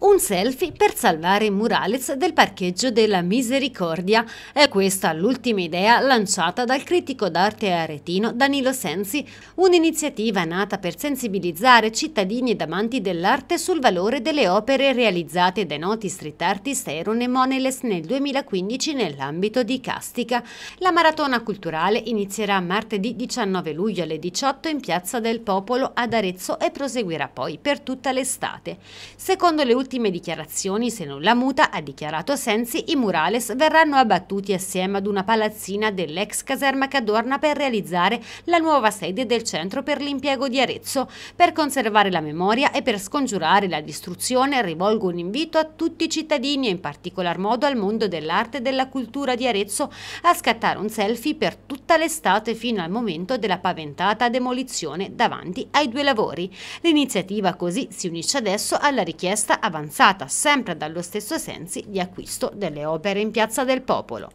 Un selfie per salvare murales del parcheggio della Misericordia. È questa l'ultima idea lanciata dal critico d'arte aretino Danilo Sensi, un'iniziativa nata per sensibilizzare cittadini ed amanti dell'arte sul valore delle opere realizzate dai noti street artist Aaron e Moneles nel 2015 nell'ambito di Castica. La maratona culturale inizierà martedì 19 luglio alle 18 in Piazza del Popolo ad Arezzo e proseguirà poi per tutta l'estate. Secondo le ultime ultime dichiarazioni, se non la muta, ha dichiarato Sensi, i murales verranno abbattuti assieme ad una palazzina dell'ex caserma Cadorna per realizzare la nuova sede del Centro per l'Impiego di Arezzo. Per conservare la memoria e per scongiurare la distruzione rivolgo un invito a tutti i cittadini e in particolar modo al mondo dell'arte e della cultura di Arezzo a scattare un selfie per tutti tutta l'estate fino al momento della paventata demolizione davanti ai due lavori. L'iniziativa così si unisce adesso alla richiesta avanzata sempre dallo stesso Sensi di acquisto delle opere in Piazza del Popolo.